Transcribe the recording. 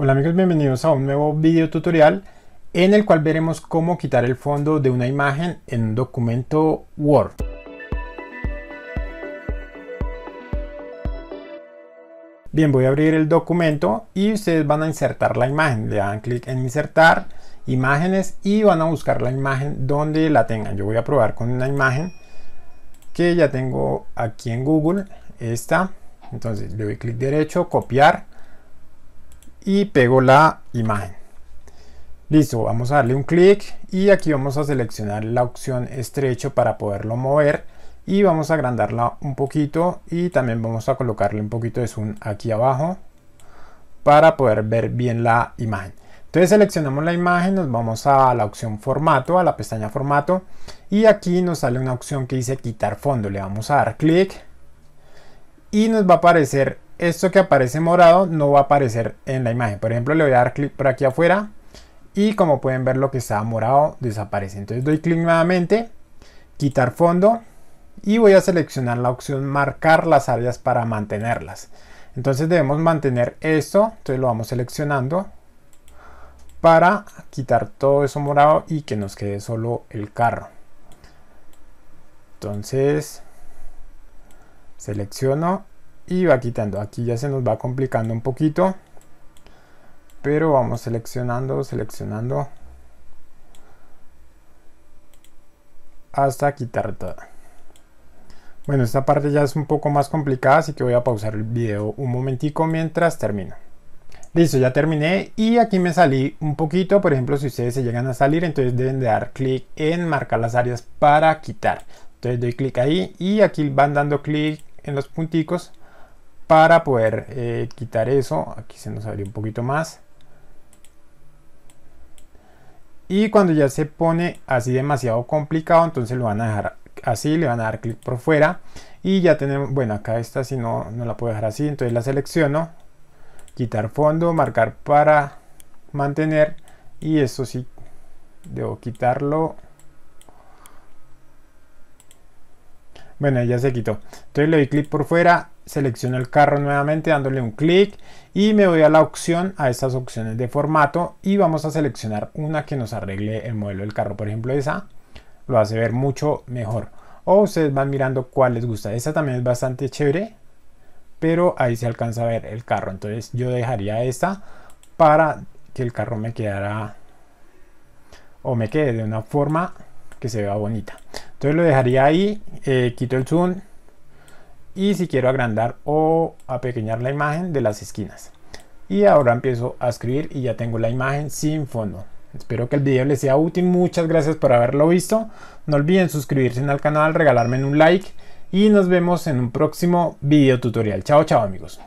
Hola amigos, bienvenidos a un nuevo video tutorial en el cual veremos cómo quitar el fondo de una imagen en un documento Word. Bien, voy a abrir el documento y ustedes van a insertar la imagen. Le dan clic en insertar imágenes y van a buscar la imagen donde la tengan. Yo voy a probar con una imagen que ya tengo aquí en Google. Esta. Entonces le doy clic derecho, copiar y pego la imagen. Listo, vamos a darle un clic y aquí vamos a seleccionar la opción estrecho para poderlo mover y vamos a agrandarla un poquito y también vamos a colocarle un poquito de zoom aquí abajo para poder ver bien la imagen. Entonces seleccionamos la imagen, nos vamos a la opción formato, a la pestaña formato y aquí nos sale una opción que dice quitar fondo. Le vamos a dar clic y nos va a aparecer esto que aparece morado no va a aparecer en la imagen. Por ejemplo, le voy a dar clic por aquí afuera y como pueden ver lo que está morado desaparece. Entonces doy clic nuevamente, quitar fondo y voy a seleccionar la opción marcar las áreas para mantenerlas. Entonces debemos mantener esto, entonces lo vamos seleccionando para quitar todo eso morado y que nos quede solo el carro. Entonces selecciono y va quitando aquí ya se nos va complicando un poquito pero vamos seleccionando seleccionando hasta quitar todo. bueno esta parte ya es un poco más complicada así que voy a pausar el video un momentico mientras termino listo ya terminé y aquí me salí un poquito por ejemplo si ustedes se llegan a salir entonces deben de dar clic en marcar las áreas para quitar entonces doy clic ahí y aquí van dando clic en los punticos para poder eh, quitar eso. Aquí se nos abrió un poquito más. Y cuando ya se pone así demasiado complicado, entonces lo van a dejar así, le van a dar clic por fuera. Y ya tenemos, bueno, acá esta si no, no la puedo dejar así, entonces la selecciono. Quitar fondo, marcar para mantener. Y eso sí, debo quitarlo. Bueno, ya se quitó. Entonces le doy clic por fuera, selecciono el carro nuevamente dándole un clic y me voy a la opción, a estas opciones de formato y vamos a seleccionar una que nos arregle el modelo del carro. Por ejemplo, esa lo hace ver mucho mejor. O ustedes van mirando cuál les gusta. Esta también es bastante chévere, pero ahí se alcanza a ver el carro. Entonces yo dejaría esta para que el carro me quedara o me quede de una forma que se vea bonita. Entonces lo dejaría ahí eh, quito el zoom y si quiero agrandar o apequeñar la imagen de las esquinas. Y ahora empiezo a escribir y ya tengo la imagen sin fondo. Espero que el video les sea útil, muchas gracias por haberlo visto. No olviden suscribirse al canal, regalarme un like y nos vemos en un próximo video tutorial. Chao, chao amigos.